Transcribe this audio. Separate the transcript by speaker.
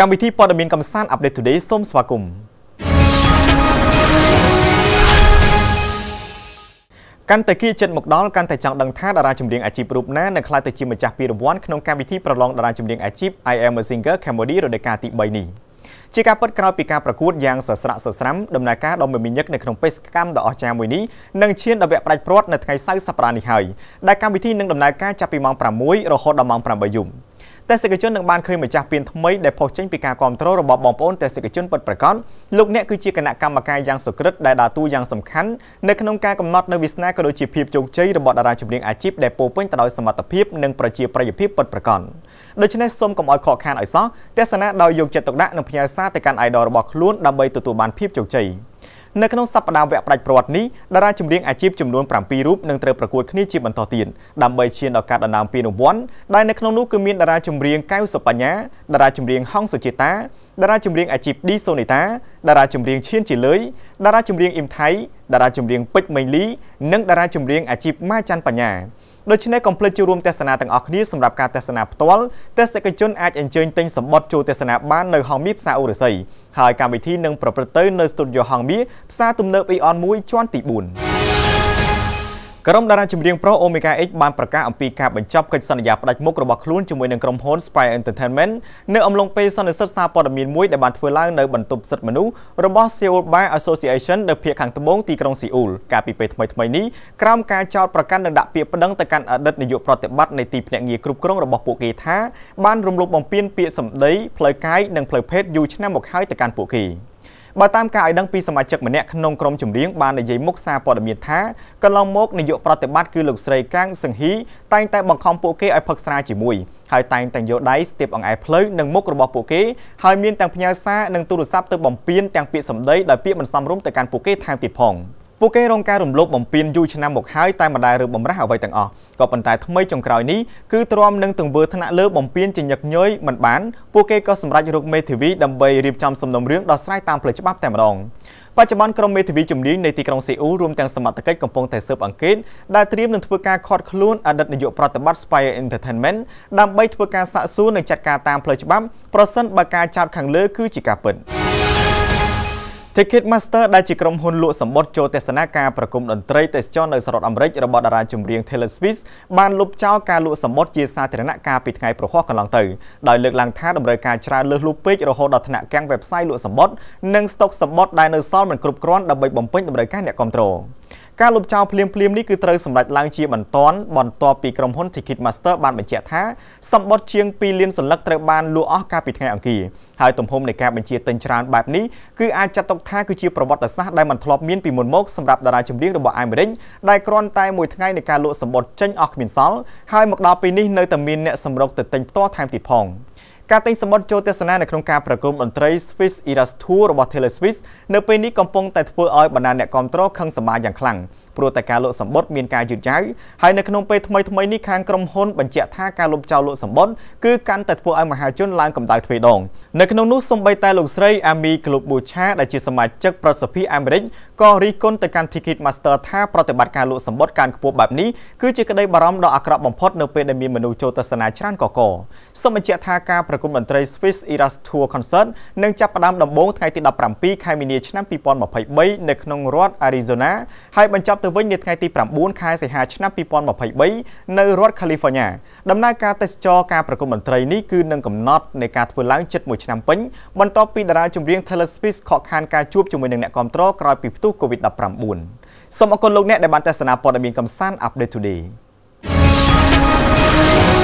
Speaker 1: កម្មវិធីព័ត៌មានកំសាន្ត Update Today សូមស្វាគមន៍កាន់តែគៀចិត្តមកដល់កាន់តែចង់ដឹងថាតារាចម្រៀងអាជីពរូបណានឹងក្លាយទៅជាម្ចាស់ពានរង្វាន់ក្នុងកម្មវិធីប្រឡងតារាចម្រៀងអាជីព I am a singer Cambodia រដូវកាលទី3នេះជាការពិតក្រោយពីការប្រកួតយ៉ាងសស្រាក់សស្រាំដំណើរការដ៏មមាញឹកនៅក្នុងបេសកកម្មដ៏អស្ចារ្យមួយនេះនឹងឈានដល់វគ្គប្រាច់ព្រាត់នៅថ្ងៃសៅរ៍សប្តាហ៍នេះហើយដែលកម្មវិធីនឹងដំណើរការចាប់ពីម៉ោង6រហូតដល់ម៉ោង8យប់ទេសចកជននឹងបានឃើញម្ចាស់ពានថ្មីដែលផុសចេញពីការគ្រប់គ្រងរបស់បងប្អូនទេសចកជនពិតប្រាកដលោកអ្នកគឺជាគណៈកម្មការយ៉ាងសក្តិតដែលដើរតួយ៉ាងសំខាន់នៅក្នុងការកំណត់នៅវាសនាក៏ដូចជាភាពជោគជ័យរបស់តារាចម្រៀងអាជីពដែលពោពេញទៅដោយសមត្ថភាពនិងប្រជាប្រិយភាពពិតប្រាកដដូច្នេះសូមកុំឲ្យខកខានឲ្យសោះទេសនាដោយយកចិត្តទុកដាក់និងផ្ញើសារទៅកាន់ idol របស់ខ្លួនដើម្បីទទួលបានភាពជោគជ័យ។នៅក្នុងសប្តាហ៍វគ្គផ្ដាច់ព្រាត់នេះតារាចម្រៀងអាជីពចំនួន7រូបនឹងត្រូវប្រកួតគ្នាជាបន្តទៀតដើម្បីឈានដល់ការដណ្ដើមពានរង្វាន់ដែលនៅក្នុងនោះគឺមានតារាចម្រៀងកៅសុបញ្ញាតារាចម្រៀងហងសុជាតាតារាចម្រៀងអាជីបឌីសូនីតាតារាចម្រៀងឈៀនជាលើយតារាចម្រៀងអ៊ីមថៃតារាចម្រៀងពេជ្រមេងលី និងតារាចម្រៀងអាជីបម៉ាច័ន្ទបញ្ញាដូច្នេះកុំភ្លេចចូលរួមទស្សនាទាំងអស់គ្នាសម្រាប់ការទស្សនាផ្ទាល់ទស្សនិកជនអាចអញ្ជើញទិញសម្បត្តិចូលទស្សនាបាននៅហងមាសផ្សារអូរស័យហើយកម្មវិធីនឹងប្រព្រឹត្តទៅនៅស្ទូឌីយោហងមាសផ្សារទំនើបអ៊ីអន1ជាន់ទី4ក្រុមតារាចម្រៀងប្រុស Omega X បានប្រកាសអំពីការបញ្ចប់កិច្ចសន្យាផ្ដាច់មុខរបស់ខ្លួនជាមួយនឹងក្រុមហ៊ុន Spy Entertainment នៅអំឡុងពេលសន្និសីទសារព័ត៌មានមួយដែលបានធ្វើឡើងនៅ បន្ទប់សិទ្ធិមនុស្សរបស់ Seoul Bar Association នៅភាគខាងត្បូងទីក្រុងស៊ីអ៊ូលកាលពីពេលថ្មីៗនេះក្រោមការចោទប្រកាន់និងដាក់ពាក្យប្តឹងទៅកាន់អតីតនាយកប្រតិបត្តិនៃទីភ្នាក់ងារគ្រប់គ្រងរបស់ពួកគេថាបានរំលោភបំពាន ពាក្យសម្ដីផ្លូវកាយនិងផ្លូវភេទយូរឆ្នាំមកហើយទៅកាន់ពួកគេ។បើតាមការឲ្យដឹងពីសមាជិកម្នាក់ក្នុងក្រុមចម្រៀងបាននិយាយមុខសារព័ត៌មានថាកន្លងមកនាយកប្រតិបត្តិគឺលោកស្រីកាំងសង្ហ៊ីតែងតែបង្ខំពួកគេឲ្យផឹកស្រាជាមួយហើយតែងតែយកដៃស្ទាបអង្អែលផ្លូវនិងមុខរបស់ពួកគេហើយមានទាំងផ្ញើសារនិងទូរស័ព្ទទៅបំពេញទាំងពាក្យសម្ដីដោយពាក្យមិនសមរម្យទៅកាន់ពួកគេថែមទៀតផង។ពួកគេរងការរំលោភបំពានយូរឆ្នាំមកហើយតែមិនដែលរើបំរាស់អ្វីទាំងអស់ក៏ប៉ុន្តែថ្មីចុងក្រោយនេះគឺទ្រាំនឹងទង្វើថ្នាក់លើបំពានជាញឹកញយមិនបានពួកគេក៏សម្រេចរកមេធាវីដើម្បីរៀបចំសំណុំរឿងដោះស្រាយតាមផ្លូវច្បាប់តែម្ដងបច្ចុប្បន្នក្រុមមេធាវីជំនាញនៃទីក្រុងសេអ៊ូលរួមទាំងសមត្ថកិច្ចកំពុងតែស៊ើបអង្កេតដែលត្រៀមនឹងធ្វើការឃាត់ខ្លួនអតីតនាយកប្រតិបត្តិ Spire Entertainment ដើម្បីធ្វើការសាកសួរនិងចាត់ការតាមផ្លូវច្បាប់ប្រសិនបើការចោទខាងលើគឺជាការពិត។ Ticketmaster ដែលជាក្រុមហ៊ុនលក់សម្បុត្រចូលទស្សនាការប្រគំតន្ត្រីទេសចរនៅសហរដ្ឋអាមេរិករបស់តារាចម្រៀង Taylor Swift បានលុបចោលការលក់សម្បុត្រជាសាធារណៈកាលពីថ្ងៃប្រហោះកន្លងទៅដោយលើកឡើងថាតម្រូវការច្រើនលើសលុបពេករហូតដល់ថ្នាក់កាំង website លក់សម្បុត្រនិងស្តុកសម្បុត្រដែលនៅសល់មិនគ្រប់គ្រាន់ដើម្បីបំពេញតម្រូវការអ្នកគ្រប់គ្រង។ការលុបចោលភ្លាមភ្លាមនេះគឺត្រូវសម្រេចឡើងជាបន្ទាន់បន្ទាប់ពីក្រុមហ៊ុន Ticket Master បានបញ្ជាក់ថាសម្បត្តិជាង2លានសន្លឹកត្រូវបានលក់អស់កាលពីថ្ងៃអង្គារហើយទំហំនៃការបញ្ជាទិញច្រើនបែបនេះគឺអាចចាត់ទុកថាគឺជាប្រវត្តិសាស្ត្រដែលមិនធ្លាប់មានពីមុនមកសម្រាប់តារាចម្រៀងរបស់អាមេរិកដែលគ្រាន់តែមួយថ្ងៃនៃការលក់សម្បត្តិចេញអស់គ្មានសល់ហើយមកដល់ពេលនេះនៅតែមានអ្នកសម្រុកទៅទិញផ្ទាល់ថែមទៀតផង។ការទិញសម្បត្តិចូលទស្សនានៅក្នុងការប្រគំតន្ត្រី Swiss Eras Tour របស់ Taylor Swift នៅពេលនេះកំពុងតែធ្វើឲ្យបណ្ដាអ្នកគាំទ្រខឹងសម្បាយ៉ាងខ្លាំងព្រោះតែការលក់សម្បុត្រមានការយឺតយ៉ាវហើយនៅក្នុងពេលថ្មីថ្មីនេះខាងក្រុមហ៊ុនបញ្ជាក់ថាការលុបចោលលក់សម្បុត្រគឺកាន់តែធ្វើឲ្យមហាជនឡើងកម្ដៅទ្វេដងនៅក្នុងនោះសម្បីតែលោកស្រី Amy Klobuchar ដែលជាសមាជិកប្រសិទ្ធិអាមេរិកក៏រិះគន់ទៅកាន់ Ticket Master ថាប្រតិបត្តិការលក់សម្បុត្រកាន់ខ្ពស់បែបនេះគឺជាក្តីបារម្ភដ៏អាក្រក់បំផុតនៅពេលដែលមានមនុស្សចូលទស្សនាច្រើនកកសូមបញ្ជាក់ថាការប្រគំតន្ត្រី Swiss Eras Tour Concert នឹងចាប់ផ្ដើមដំបូងថ្ងៃទី17ខែមីនាឆ្នាំ2023នៅក្នុងរដ្ឋ Arizona ហើយបញ្ចប់ទៅវិញនាថ្ងៃទី9ខែសីហាឆ្នាំ2023នៅរដ្ឋ California ដំណើរការទេសចរការប្រគំតន្ត្រីនេះគឺនឹងកំណត់នៃការធ្វើឡើងជិត1ឆ្នាំពេញបន្ទាប់ពីតារាចម្រៀង Taylor Swift ខកខានការជួបជាមួយនឹងអ្នកគាំទ្រក្រោយពីផ្ទុះ COVID-19 សូមអរគុណលោកអ្នកដែលបានទស្សនាព័ត៌មានកំសាន្ត Update Today